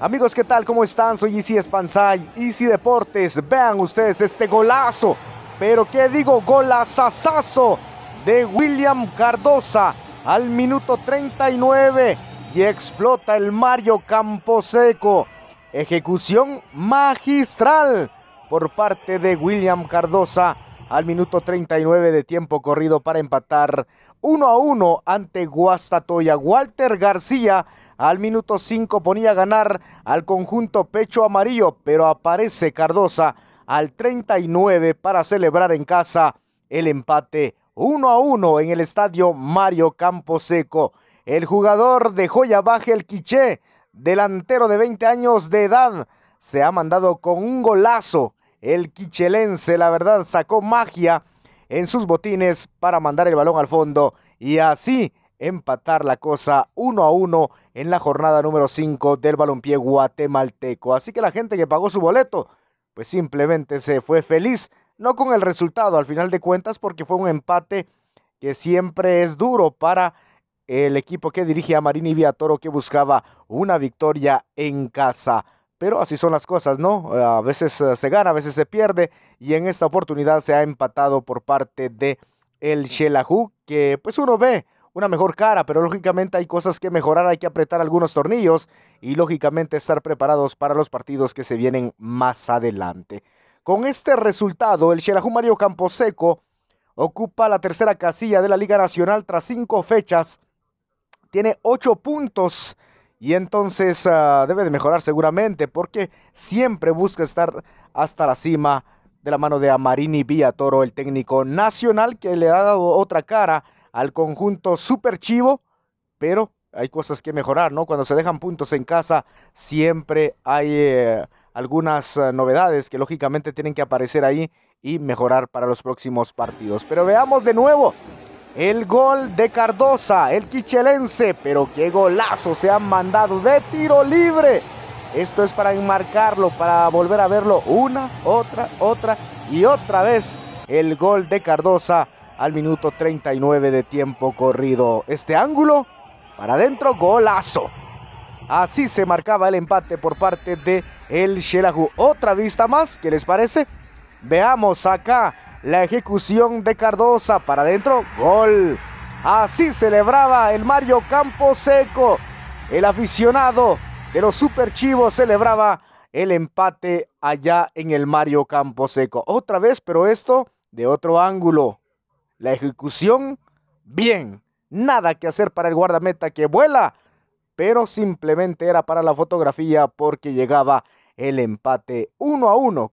Amigos, ¿qué tal? ¿Cómo están? Soy Easy Espanzay, Easy Deportes. Vean ustedes este golazo, pero qué digo, golazazazo de William Cardosa al minuto 39 y explota el Mario Camposeco. Ejecución magistral por parte de William Cardosa al minuto 39 de tiempo corrido para empatar 1 a 1 ante Guastatoya. Walter García al minuto 5 ponía a ganar al conjunto pecho amarillo, pero aparece Cardosa al 39 para celebrar en casa el empate 1 a 1 en el estadio Mario Camposeco. El jugador de Joya Baje el Quiché, delantero de 20 años de edad, se ha mandado con un golazo. El quichelense, la verdad, sacó magia en sus botines para mandar el balón al fondo y así empatar la cosa uno a uno en la jornada número 5 del balompié guatemalteco. Así que la gente que pagó su boleto, pues simplemente se fue feliz, no con el resultado al final de cuentas, porque fue un empate que siempre es duro para el equipo que dirige a Marini Toro, que buscaba una victoria en casa. Pero así son las cosas, ¿no? A veces eh, se gana, a veces se pierde y en esta oportunidad se ha empatado por parte de el Shelahu que pues uno ve una mejor cara, pero lógicamente hay cosas que mejorar, hay que apretar algunos tornillos y lógicamente estar preparados para los partidos que se vienen más adelante. Con este resultado, el Xelajú Mario Camposeco ocupa la tercera casilla de la Liga Nacional tras cinco fechas. Tiene ocho puntos y entonces ah, debe de mejorar seguramente porque siempre busca estar hasta la cima de la mano de Amarini Villatoro, el técnico nacional que le ha dado otra cara al conjunto super chivo, pero hay cosas que mejorar, ¿no? Cuando se dejan puntos en casa, siempre hay eh, algunas eh, novedades que lógicamente tienen que aparecer ahí y mejorar para los próximos partidos. Pero veamos de nuevo el gol de Cardosa, el quichelense, pero qué golazo se han mandado de tiro libre. Esto es para enmarcarlo, para volver a verlo una, otra, otra y otra vez el gol de Cardosa al minuto 39 de tiempo corrido. Este ángulo para adentro, golazo. Así se marcaba el empate por parte de el Shelahu. Otra vista más, ¿qué les parece? Veamos acá la ejecución de Cardosa para adentro, gol. Así celebraba el Mario Campo Seco. El aficionado de los Superchivos celebraba el empate allá en el Mario Campo Seco. Otra vez, pero esto de otro ángulo. La ejecución, bien. Nada que hacer para el guardameta que vuela, pero simplemente era para la fotografía porque llegaba el empate 1 a 1